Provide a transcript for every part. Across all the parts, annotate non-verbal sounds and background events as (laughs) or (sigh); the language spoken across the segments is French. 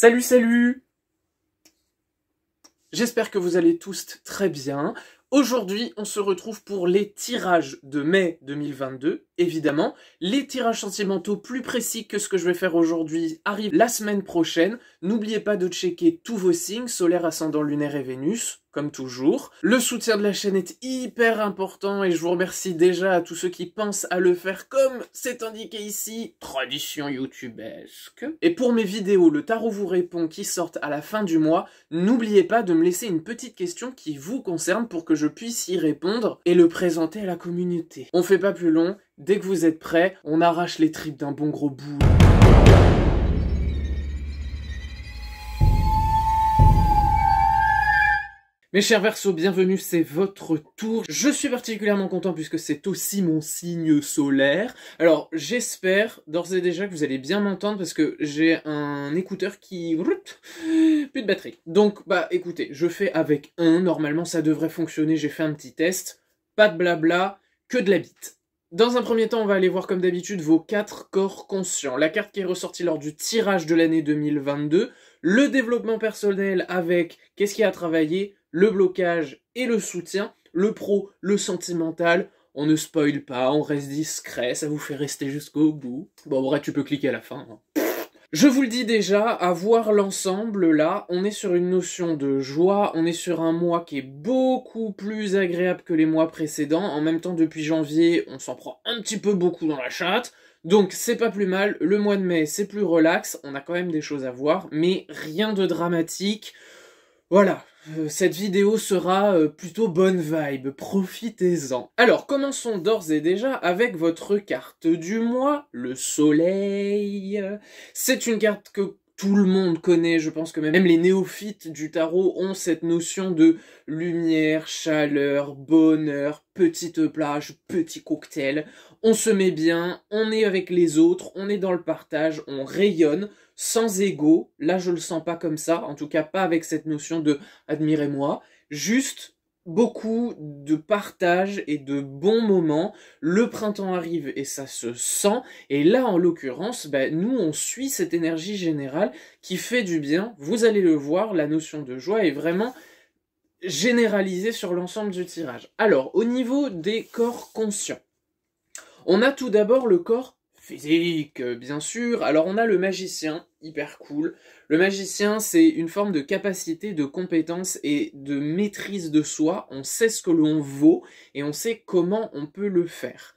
Salut, salut J'espère que vous allez tous très bien. Aujourd'hui, on se retrouve pour les tirages de mai 2022 évidemment. Les tirages sentimentaux plus précis que ce que je vais faire aujourd'hui arrivent la semaine prochaine. N'oubliez pas de checker tous vos signes, solaire, ascendant, lunaire et Vénus, comme toujours. Le soutien de la chaîne est hyper important et je vous remercie déjà à tous ceux qui pensent à le faire comme c'est indiqué ici, tradition youtubesque. Et pour mes vidéos, le tarot vous répond qui sortent à la fin du mois, n'oubliez pas de me laisser une petite question qui vous concerne pour que je puisse y répondre et le présenter à la communauté. On fait pas plus long, Dès que vous êtes prêts, on arrache les tripes d'un bon gros bout. Mes chers Verseaux, bienvenue, c'est votre tour. Je suis particulièrement content puisque c'est aussi mon signe solaire. Alors, j'espère d'ores et déjà que vous allez bien m'entendre parce que j'ai un écouteur qui... plus de batterie. Donc, bah écoutez, je fais avec un, normalement ça devrait fonctionner, j'ai fait un petit test. Pas de blabla, que de la bite. Dans un premier temps, on va aller voir comme d'habitude vos quatre corps conscients. La carte qui est ressortie lors du tirage de l'année 2022, le développement personnel avec qu'est-ce qui a travaillé, le blocage et le soutien, le pro, le sentimental. On ne spoil pas, on reste discret, ça vous fait rester jusqu'au bout. Bon, en vrai, tu peux cliquer à la fin. Hein. Je vous le dis déjà, à voir l'ensemble, là, on est sur une notion de joie, on est sur un mois qui est beaucoup plus agréable que les mois précédents. En même temps, depuis janvier, on s'en prend un petit peu beaucoup dans la chatte. Donc c'est pas plus mal, le mois de mai c'est plus relax, on a quand même des choses à voir, mais rien de dramatique. Voilà, euh, cette vidéo sera euh, plutôt bonne vibe, profitez-en. Alors commençons d'ores et déjà avec votre carte du mois, le soleil. C'est une carte que tout le monde connaît, je pense que même les néophytes du tarot ont cette notion de lumière, chaleur, bonheur, petite plage, petit cocktail. On se met bien, on est avec les autres, on est dans le partage, on rayonne sans ego. Là, je le sens pas comme ça, en tout cas pas avec cette notion de admirez-moi, juste beaucoup de partage et de bons moments. Le printemps arrive et ça se sent. Et là, en l'occurrence, ben, nous, on suit cette énergie générale qui fait du bien. Vous allez le voir, la notion de joie est vraiment généralisée sur l'ensemble du tirage. Alors, au niveau des corps conscients, on a tout d'abord le corps physique, bien sûr. Alors, on a le magicien hyper cool. Le magicien, c'est une forme de capacité, de compétence et de maîtrise de soi. On sait ce que l'on vaut et on sait comment on peut le faire.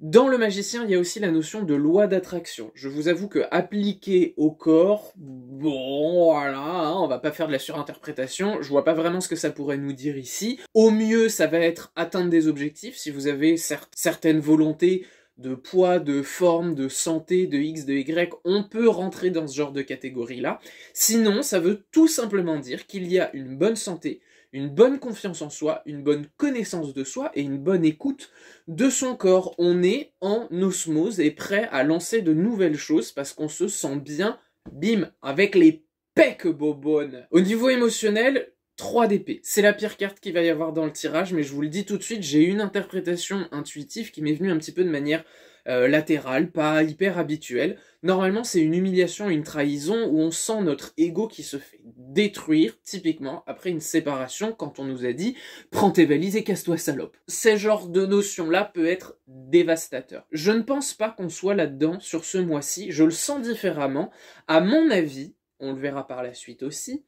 Dans le magicien, il y a aussi la notion de loi d'attraction. Je vous avoue que appliquer au corps, bon, voilà, hein, on va pas faire de la surinterprétation. Je vois pas vraiment ce que ça pourrait nous dire ici. Au mieux, ça va être atteindre des objectifs. Si vous avez certaines volontés, de poids, de forme, de santé, de X, de Y, on peut rentrer dans ce genre de catégorie-là. Sinon, ça veut tout simplement dire qu'il y a une bonne santé, une bonne confiance en soi, une bonne connaissance de soi et une bonne écoute de son corps. On est en osmose et prêt à lancer de nouvelles choses parce qu'on se sent bien, bim, avec les pecs bobones. Au niveau émotionnel, 3 d'épée. C'est la pire carte qu'il va y avoir dans le tirage, mais je vous le dis tout de suite, j'ai une interprétation intuitive qui m'est venue un petit peu de manière euh, latérale, pas hyper habituelle. Normalement, c'est une humiliation, une trahison où on sent notre ego qui se fait détruire, typiquement après une séparation, quand on nous a dit prends tes valises et casse-toi, salope. Ces genres de notions-là peut être dévastateur. Je ne pense pas qu'on soit là-dedans sur ce mois-ci, je le sens différemment. À mon avis, on le verra par la suite aussi,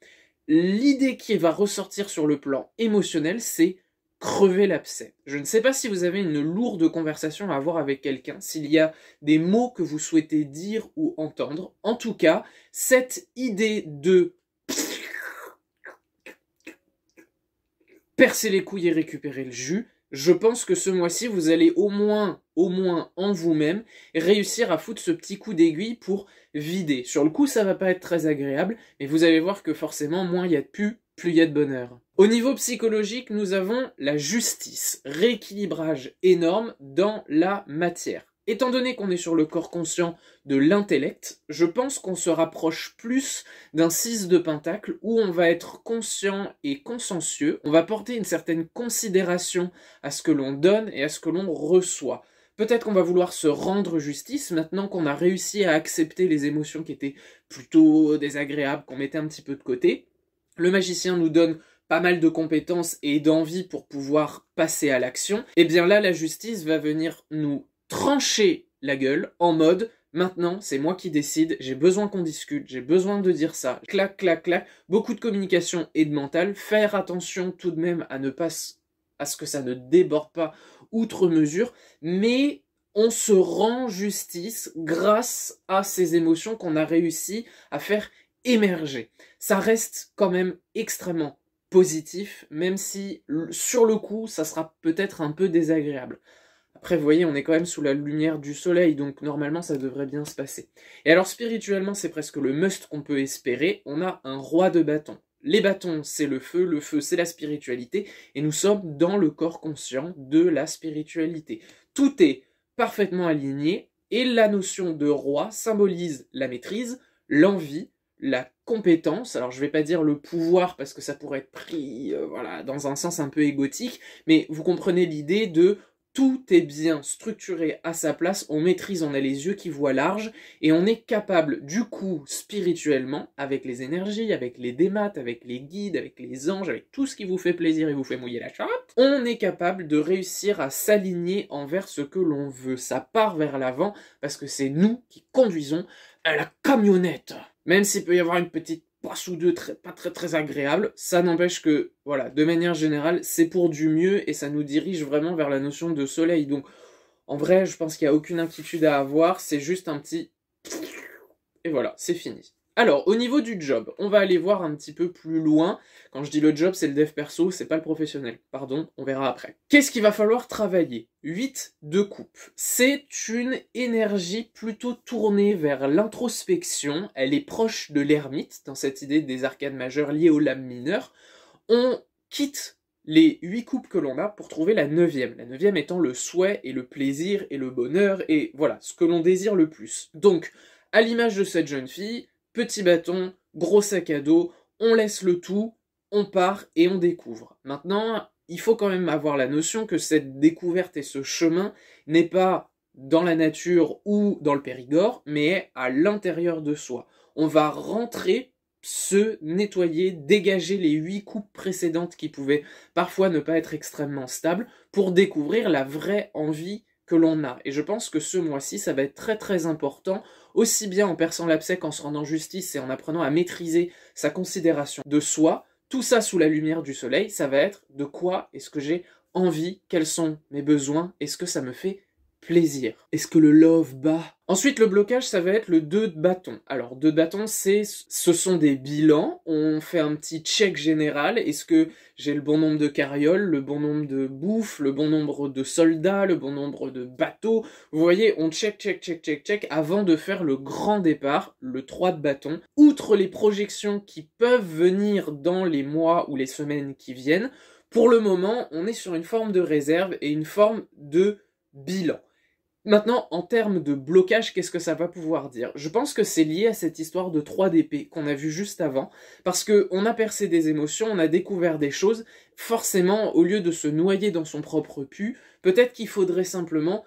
l'idée qui va ressortir sur le plan émotionnel, c'est crever l'abcès. Je ne sais pas si vous avez une lourde conversation à avoir avec quelqu'un, s'il y a des mots que vous souhaitez dire ou entendre. En tout cas, cette idée de percer les couilles et récupérer le jus, je pense que ce mois-ci, vous allez au moins, au moins en vous-même, réussir à foutre ce petit coup d'aiguille pour vider. Sur le coup, ça va pas être très agréable, mais vous allez voir que forcément, moins il y a de pu, plus il y a de bonheur. Au niveau psychologique, nous avons la justice, rééquilibrage énorme dans la matière. Étant donné qu'on est sur le corps conscient de l'intellect, je pense qu'on se rapproche plus d'un 6 de pentacle où on va être conscient et consciencieux, on va porter une certaine considération à ce que l'on donne et à ce que l'on reçoit. Peut-être qu'on va vouloir se rendre justice maintenant qu'on a réussi à accepter les émotions qui étaient plutôt désagréables, qu'on mettait un petit peu de côté. Le magicien nous donne pas mal de compétences et d'envie pour pouvoir passer à l'action, et eh bien là la justice va venir nous trancher la gueule en mode maintenant c'est moi qui décide, j'ai besoin qu'on discute, j'ai besoin de dire ça, clac, clac, clac, beaucoup de communication et de mental, faire attention tout de même à ne pas à ce que ça ne déborde pas outre mesure, mais on se rend justice grâce à ces émotions qu'on a réussi à faire émerger. Ça reste quand même extrêmement positif, même si sur le coup, ça sera peut-être un peu désagréable. Après, vous voyez, on est quand même sous la lumière du soleil, donc normalement ça devrait bien se passer. Et alors spirituellement, c'est presque le must qu'on peut espérer, on a un roi de bâton. Les bâtons, c'est le feu, le feu, c'est la spiritualité, et nous sommes dans le corps conscient de la spiritualité. Tout est parfaitement aligné, et la notion de roi symbolise la maîtrise, l'envie, la compétence, alors je vais pas dire le pouvoir parce que ça pourrait être pris euh, voilà, dans un sens un peu égotique, mais vous comprenez l'idée de tout est bien structuré à sa place, on maîtrise, on a les yeux qui voient large, et on est capable, du coup, spirituellement, avec les énergies, avec les démates, avec les guides, avec les anges, avec tout ce qui vous fait plaisir et vous fait mouiller la chatte, on est capable de réussir à s'aligner envers ce que l'on veut. Ça part vers l'avant, parce que c'est nous qui conduisons à la camionnette. Même s'il peut y avoir une petite pas sous deux très, pas très très agréable. Ça n'empêche que, voilà, de manière générale, c'est pour du mieux et ça nous dirige vraiment vers la notion de soleil. Donc, en vrai, je pense qu'il n'y a aucune inquiétude à avoir, c'est juste un petit... Et voilà, c'est fini. Alors, au niveau du job, on va aller voir un petit peu plus loin. Quand je dis le job, c'est le dev perso, c'est pas le professionnel. Pardon, on verra après. Qu'est-ce qu'il va falloir travailler 8 de coupe. C'est une énergie plutôt tournée vers l'introspection. Elle est proche de l'ermite, dans cette idée des arcades majeures liées aux lames mineures. On quitte les huit coupes que l'on a pour trouver la neuvième. La neuvième étant le souhait et le plaisir et le bonheur et voilà, ce que l'on désire le plus. Donc, à l'image de cette jeune fille, petit bâton, gros sac à dos, on laisse le tout, on part et on découvre. Maintenant, il faut quand même avoir la notion que cette découverte et ce chemin n'est pas dans la nature ou dans le Périgord, mais est à l'intérieur de soi. On va rentrer, se nettoyer, dégager les huit coupes précédentes qui pouvaient parfois ne pas être extrêmement stables pour découvrir la vraie envie l'on a. Et je pense que ce mois-ci, ça va être très très important, aussi bien en perçant l'abcès qu'en se rendant justice et en apprenant à maîtriser sa considération de soi, tout ça sous la lumière du soleil, ça va être de quoi est-ce que j'ai envie, quels sont mes besoins, est-ce que ça me fait plaisir Est-ce que le love bat Ensuite, le blocage, ça va être le 2 de bâton. Alors, 2 de bâton, c'est, ce sont des bilans. On fait un petit check général. Est-ce que j'ai le bon nombre de carrioles, le bon nombre de bouffes, le bon nombre de soldats, le bon nombre de bateaux? Vous voyez, on check, check, check, check, check avant de faire le grand départ, le 3 de bâton. Outre les projections qui peuvent venir dans les mois ou les semaines qui viennent, pour le moment, on est sur une forme de réserve et une forme de bilan. Maintenant, en termes de blocage, qu'est-ce que ça va pouvoir dire Je pense que c'est lié à cette histoire de 3 dp qu'on a vu juste avant, parce qu'on a percé des émotions, on a découvert des choses, forcément, au lieu de se noyer dans son propre pu, peut-être qu'il faudrait simplement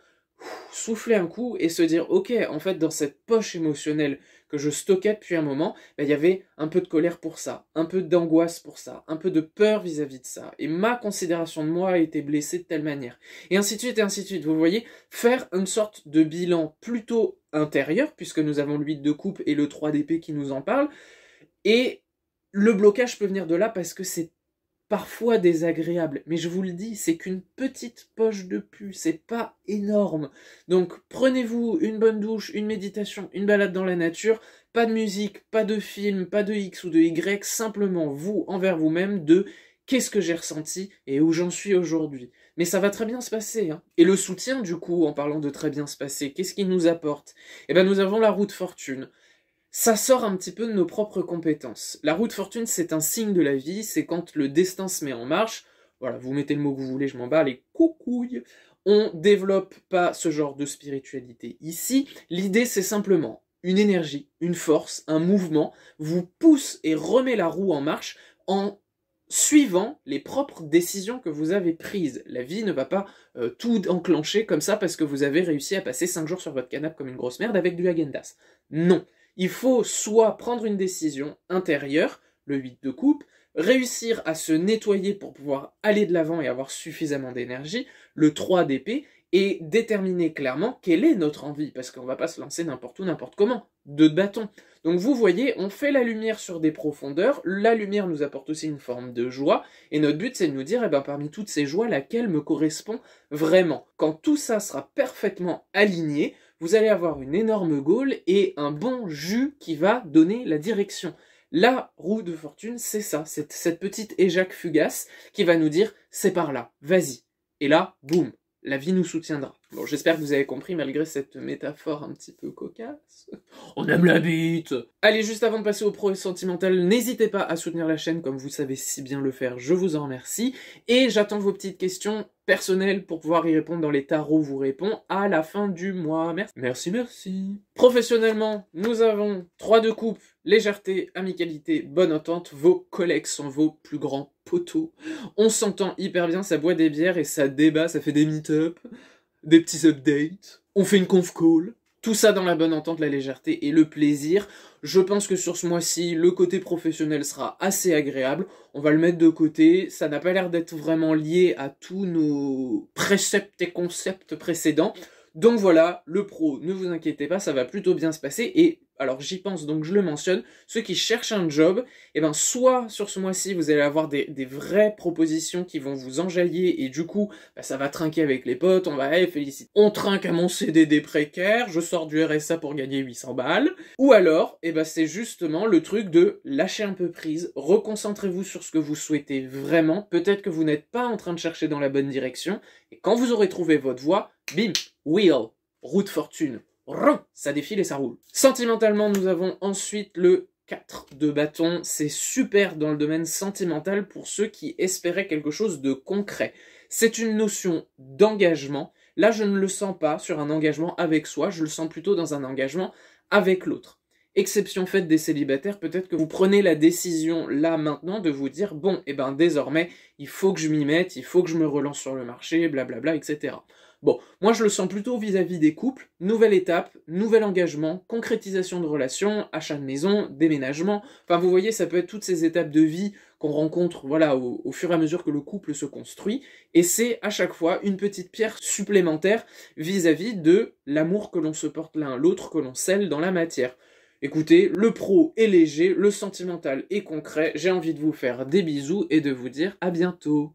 souffler un coup et se dire ok en fait dans cette poche émotionnelle que je stockais depuis un moment, ben, il y avait un peu de colère pour ça, un peu d'angoisse pour ça, un peu de peur vis-à-vis de ça. Et ma considération de moi a été blessée de telle manière. Et ainsi de suite, et ainsi de suite. Vous voyez, faire une sorte de bilan plutôt intérieur, puisque nous avons l'huile de coupe et le 3 d'épée qui nous en parle, et le blocage peut venir de là parce que c'est parfois désagréable, mais je vous le dis, c'est qu'une petite poche de pu, c'est pas énorme. Donc prenez-vous une bonne douche, une méditation, une balade dans la nature, pas de musique, pas de film, pas de X ou de Y, simplement vous envers vous-même de qu'est-ce que j'ai ressenti et où j'en suis aujourd'hui. Mais ça va très bien se passer. Hein. Et le soutien, du coup, en parlant de très bien se passer, qu'est-ce qu'il nous apporte Eh bien, nous avons la route fortune ça sort un petit peu de nos propres compétences. La roue de fortune, c'est un signe de la vie, c'est quand le destin se met en marche. Voilà, vous mettez le mot que vous voulez, je m'en bats les coucouilles. On développe pas ce genre de spiritualité ici. L'idée, c'est simplement une énergie, une force, un mouvement vous pousse et remet la roue en marche en suivant les propres décisions que vous avez prises. La vie ne va pas euh, tout enclencher comme ça parce que vous avez réussi à passer 5 jours sur votre canapé comme une grosse merde avec du agendas. Non, il faut soit prendre une décision intérieure, le 8 de coupe, réussir à se nettoyer pour pouvoir aller de l'avant et avoir suffisamment d'énergie, le 3 d'épée, et déterminer clairement quelle est notre envie, parce qu'on va pas se lancer n'importe où, n'importe comment, de bâton. Donc vous voyez, on fait la lumière sur des profondeurs, la lumière nous apporte aussi une forme de joie, et notre but c'est de nous dire, eh ben, parmi toutes ces joies, laquelle me correspond vraiment. Quand tout ça sera parfaitement aligné, vous allez avoir une énorme gaule et un bon jus qui va donner la direction. La roue de fortune, c'est ça, c'est cette petite éjac fugace qui va nous dire c'est par là, vas-y. Et là, boum, la vie nous soutiendra. Bon, j'espère que vous avez compris malgré cette métaphore un petit peu cocasse. (laughs) On aime la bite Allez, juste avant de passer au pro sentimental, n'hésitez pas à soutenir la chaîne comme vous savez si bien le faire, je vous en remercie. Et j'attends vos petites questions personnelles pour pouvoir y répondre dans les tarots vous répond à la fin du mois. Merci, merci, merci. Professionnellement, nous avons 3 de coupe Légèreté, amicalité, bonne entente, vos collègues sont vos plus grands poteaux. On s'entend hyper bien, ça boit des bières et ça débat, ça fait des meet-up, des petits updates. On fait une conf call. Tout ça dans la bonne entente, la légèreté et le plaisir. Je pense que sur ce mois-ci, le côté professionnel sera assez agréable. On va le mettre de côté. Ça n'a pas l'air d'être vraiment lié à tous nos préceptes et concepts précédents. Donc voilà, le pro, ne vous inquiétez pas, ça va plutôt bien se passer. Et alors j'y pense donc je le mentionne, ceux qui cherchent un job, eh ben soit sur ce mois-ci vous allez avoir des, vraies propositions qui vont vous enjailler et du coup bah, ça va trinquer avec les potes, on va hey, féliciter, on trinque à mon CDD précaire, je sors du RSA pour gagner 800 balles, ou alors eh ben c'est justement le truc de lâcher un peu prise, reconcentrez-vous sur ce que vous souhaitez vraiment, peut-être que vous n'êtes pas en train de chercher dans la bonne direction et quand vous aurez trouvé votre voie, bim, Wheel, roue de fortune. Ça défile et ça roule. Sentimentalement, nous avons ensuite le 4 de bâton. C'est super dans le domaine sentimental pour ceux qui espéraient quelque chose de concret. C'est une notion d'engagement. Là, je ne le sens pas sur un engagement avec soi, je le sens plutôt dans un engagement avec l'autre. Exception faite des célibataires, peut-être que vous prenez la décision là maintenant de vous dire bon, eh ben désormais, il faut que je m'y mette, il faut que je me relance sur le marché, blablabla, etc. Bon, moi je le sens plutôt vis-à-vis des couples, nouvelle étape, nouvel engagement, concrétisation de relations, achat de maison, déménagement, enfin vous voyez, ça peut être toutes ces étapes de vie qu'on rencontre voilà, au, fur et à mesure que le couple se construit, et c'est à chaque fois une petite pierre supplémentaire vis-à-vis de l'amour que l'on se porte l'un l'autre, que l'on scelle dans la matière. Écoutez, le pro est léger, le sentimental est concret, j'ai envie de vous faire des bisous et de vous dire à bientôt.